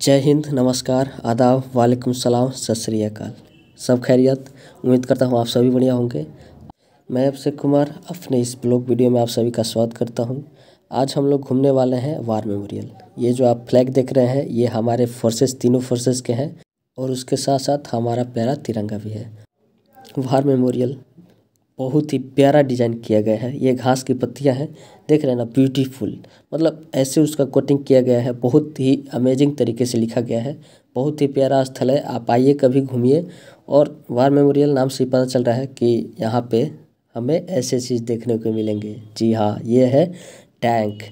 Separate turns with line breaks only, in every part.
जय हिंद नमस्कार आदाब वालेकुम सलाम सत श्री सब खैरियत उम्मीद करता हूँ आप सभी बढ़िया होंगे मैं अभिषेक कुमार अपने इस ब्लॉग वीडियो में आप सभी का स्वागत करता हूँ आज हम लोग घूमने वाले हैं वार मेमोरियल ये जो आप फ्लैग देख रहे हैं ये हमारे फोर्सेस तीनों फोर्सेस के हैं और उसके साथ साथ हमारा प्यारा तिरंगा भी है वार मेमोरियल बहुत ही प्यारा डिजाइन किया गया है ये घास की पत्तियां हैं देख रहे हैं ना ब्यूटीफुल मतलब ऐसे उसका कोटिंग किया गया है बहुत ही अमेजिंग तरीके से लिखा गया है बहुत ही प्यारा स्थल है आप आइए कभी घूमिए और वार मेमोरियल नाम से पता चल रहा है कि यहाँ पे हमें ऐसे चीज़ देखने को मिलेंगे जी हाँ ये है टैंक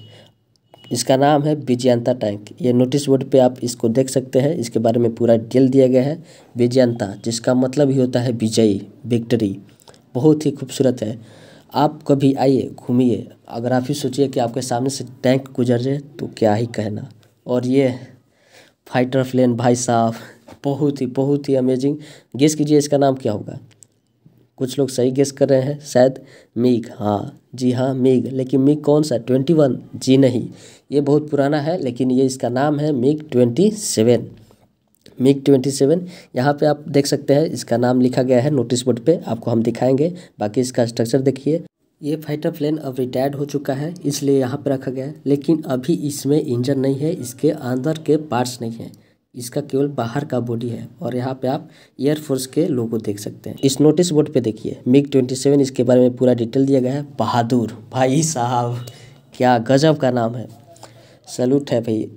इसका नाम है विजयंता टैंक ये नोटिस बोर्ड पे आप इसको देख सकते हैं इसके बारे में पूरा डिटेल दिया गया है विजयंता जिसका मतलब ही होता है विजयी विक्ट्री बहुत ही खूबसूरत है आप कभी आइए घूमिए अगर आप ही सोचिए कि आपके सामने से टैंक गुजर जाए तो क्या ही कहना और ये फाइटर प्लेन भाई साहब बहुत ही बहुत ही अमेजिंग गेस कीजिए इसका नाम क्या होगा कुछ लोग सही गेस कर रहे हैं शायद मीग हाँ जी हाँ मीग लेकिन मीग कौन सा ट्वेंटी वन जी नहीं ये बहुत पुराना है लेकिन ये इसका नाम है MiG twenty seven MiG twenty seven यहाँ पर आप देख सकते हैं इसका नाम लिखा गया है नोटिस बोर्ड पे आपको हम दिखाएंगे बाकी इसका स्ट्रक्चर देखिए ये फाइटर प्लेन अब रिटायर्ड हो चुका है इसलिए यहाँ पर रखा गया है लेकिन अभी इसमें इंजन नहीं है इसके अंदर के पार्ट्स नहीं हैं इसका केवल बाहर का बॉडी है और यहाँ पे आप एयरफोर्स के लोगो देख सकते हैं इस नोटिस बोर्ड पे देखिए मिग ट्वेंटी सेवन इसके बारे में पूरा डिटेल दिया गया है बहादुर भाई साहब क्या गजब का नाम है सल्यूट है भाई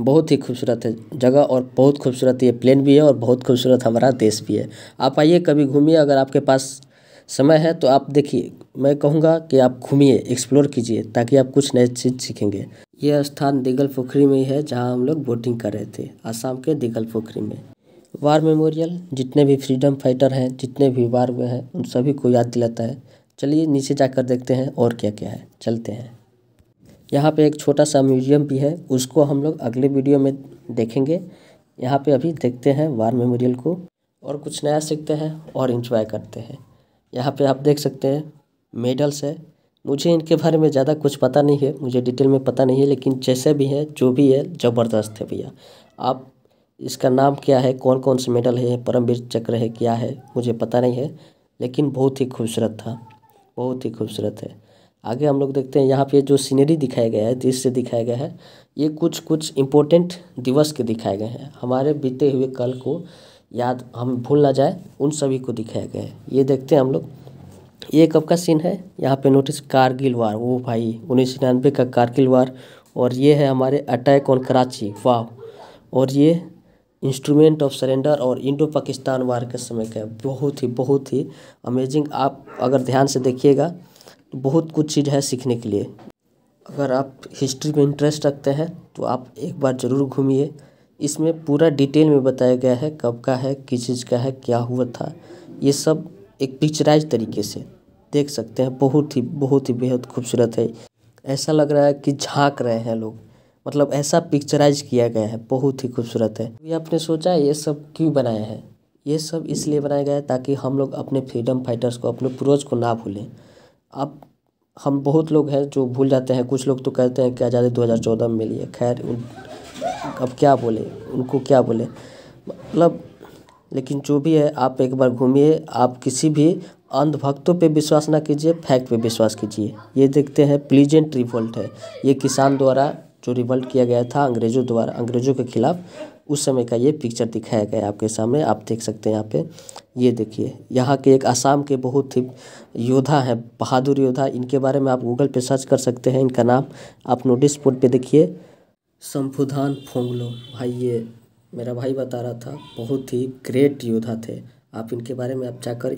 बहुत ही खूबसूरत है जगह और बहुत खूबसूरत ये प्लेन भी है और बहुत खूबसूरत हमारा देश भी है आप आइए कभी घूमिए अगर आपके पास समय है तो आप देखिए मैं कहूँगा कि आप घूमिए एक्सप्लोर कीजिए ताकि आप कुछ नए चीज़ सीखेंगे यह स्थान दिगल पोखरी में ही है जहाँ हम लोग बोटिंग कर रहे थे आसाम के दिगल पोखरी में वार मेमोरियल जितने भी फ्रीडम फाइटर हैं जितने भी वार में हैं उन सभी को याद दिलाता है चलिए नीचे जाकर देखते हैं और क्या क्या है चलते हैं यहाँ पे एक छोटा सा म्यूजियम भी है उसको हम लोग अगले वीडियो में देखेंगे यहाँ पे अभी देखते हैं वार मेमोरियल को और कुछ नया सीखते हैं और इन्जॉय करते हैं यहाँ पे आप देख सकते हैं मेडल्स है मुझे इनके बारे में ज़्यादा कुछ पता नहीं है मुझे डिटेल में पता नहीं है लेकिन जैसे भी है जो भी है ज़बरदस्त है भैया आप इसका नाम क्या है कौन कौन से मेडल है परमवीर चक्र है क्या है मुझे पता नहीं है लेकिन बहुत ही खूबसूरत था बहुत ही खूबसूरत है आगे हम लोग देखते हैं यहाँ पे जो सीनरी दिखाया गया है दृश्य दिखाया गया है ये कुछ कुछ इम्पोर्टेंट दिवस के दिखाए गए हैं हमारे बीते हुए कल को याद हम भूल ना जाए उन सभी को दिखाया गया है ये देखते हैं हम लोग ये कब का सीन है यहाँ पे नोटिस कारगिल वार वो भाई उन्नीस निन्यानवे का कारगिल वार और ये है हमारे अटैक ऑन कराची वाह और ये इंस्ट्रूमेंट ऑफ सरेंडर और इंडो पाकिस्तान वार के समय का बहुत ही बहुत ही अमेजिंग आप अगर ध्यान से देखिएगा बहुत कुछ चीज़ है सीखने के लिए अगर आप हिस्ट्री में इंटरेस्ट रखते हैं तो आप एक बार ज़रूर घूमिए इसमें पूरा डिटेल में बताया गया है कब का है किस चीज़ का है क्या हुआ था ये सब एक पिक्चराइज तरीके से देख सकते हैं बहुत ही बहुत ही बेहद खूबसूरत है ऐसा लग रहा है कि झांक रहे हैं लोग मतलब ऐसा पिक्चराइज किया गया है बहुत ही खूबसूरत है ये आपने सोचा ये सब क्यों बनाया है ये सब इसलिए बनाया गया है ताकि हम लोग अपने फ्रीडम फाइटर्स को अपने पूर्वज को ना भूलें आप हम बहुत लोग हैं जो भूल जाते हैं कुछ लोग तो कहते हैं कि आज़ादी 2014 में मिली है खैर उन अब क्या बोले उनको क्या बोले मतलब लेकिन जो भी है आप एक बार घूमिए आप किसी भी अंधभक्तों पे विश्वास ना कीजिए फैक्ट पे विश्वास कीजिए ये देखते हैं प्लीजेंट रिवोल्ट है ये किसान द्वारा जो रिवल्ट किया गया था अंग्रेज़ों द्वारा अंग्रेज़ों के ख़िलाफ़ उस समय का ये पिक्चर दिखाया गया है आपके सामने आप देख सकते हैं यहाँ पे ये देखिए यहाँ के एक आसाम के बहुत ही योद्धा हैं बहादुर योद्धा इनके बारे में आप गूगल पे सर्च कर सकते हैं इनका नाम आप नोटिस बोर्ड पे देखिए संफुधान फोंगलो भाई ये मेरा भाई बता रहा था बहुत ही ग्रेट योद्धा थे आप इनके बारे में आप जाकर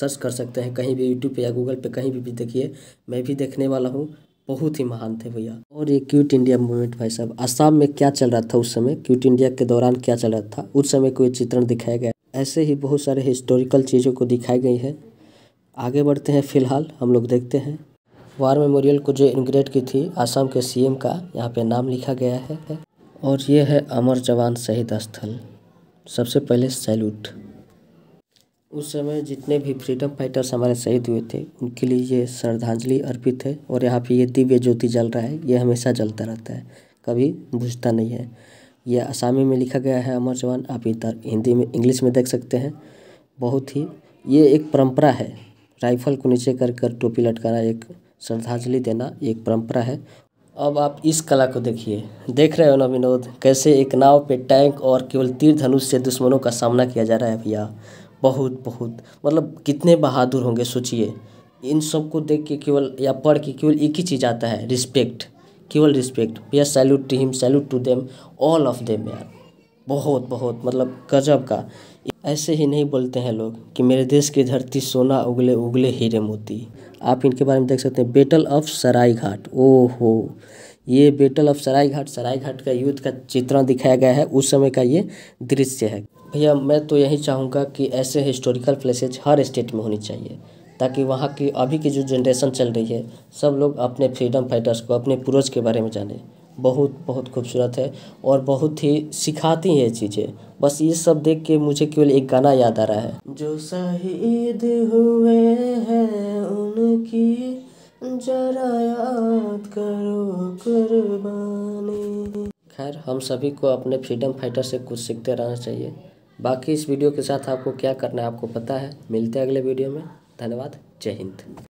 सर्च कर सकते हैं कहीं भी यूट्यूब पे या गूगल पे कहीं भी, भी देखिए मैं भी देखने वाला हूँ बहुत ही महान थे भैया और ये क्यूट इंडिया मूवमेंट भाई साहब आसाम में क्या चल रहा था उस समय क्यूट इंडिया के दौरान क्या चल रहा था उस समय को ये चित्रण दिखाया गया ऐसे ही बहुत सारे हिस्टोरिकल चीज़ों को दिखाई गई है आगे बढ़ते हैं फिलहाल हम लोग देखते हैं वार मेमोरियल को जो इनग्रेट की थी आसाम के सी का यहाँ पर नाम लिखा गया है और ये है अमर जवान शहीद स्थल सबसे पहले सैल्यूट उस समय जितने भी फ्रीडम फाइटर्स हमारे शहीद हुए थे उनके लिए ये श्रद्धांजलि अर्पित है और यहाँ पे ये दिव्य ज्योति जल रहा है ये हमेशा जलता रहता है कभी बुझता नहीं है यह आसामी में लिखा गया है अमर जवान आप इधर हिंदी में इंग्लिश में देख सकते हैं बहुत ही ये एक परंपरा है राइफल को नीचे कर कर टोपी लटकाना एक श्रद्धांजलि देना एक परंपरा है अब आप इस कला को देखिए देख रहे हो ना विनोद कैसे एक नाव पे टैंक और केवल तीर धनुष से दुश्मनों का सामना किया जा रहा है भैया बहुत बहुत मतलब कितने बहादुर होंगे सोचिए इन सब को देख के केवल या पढ़ के केवल एक ही चीज़ आता है रिस्पेक्ट केवल respect or salute to him salute to them all of them यार बहुत बहुत मतलब गजब का ऐसे ही नहीं बोलते हैं लोग कि मेरे देश की धरती सोना उगले उगले हीरे मोती आप इनके बारे में देख सकते हैं बेटल ऑफ सराय घाट ओ हो ये बेटल ऑफ सराय घाट सराय घाट का युद्ध का चित्रण दिखाया गया है उस समय का ये दृश्य है भैया मैं तो यही चाहूँगा कि ऐसे हिस्टोरिकल प्लेसेज हर स्टेट में होनी चाहिए ताकि वहाँ की अभी की जो जनरेशन चल रही है सब लोग अपने फ्रीडम फाइटर्स को अपने पूर्वज के बारे में जाने बहुत बहुत खूबसूरत है और बहुत ही सिखाती हैं चीज़ें बस ये सब देख के मुझे केवल एक गाना याद आ रहा है जो शहीद हुए हैं उनकी जरा याद करो कुर्बानी खैर हम सभी को अपने फ्रीडम फाइटर से कुछ सीखते रहना चाहिए बाकी इस वीडियो के साथ आपको क्या करना है आपको पता है मिलते हैं अगले वीडियो में धन्यवाद जय हिंद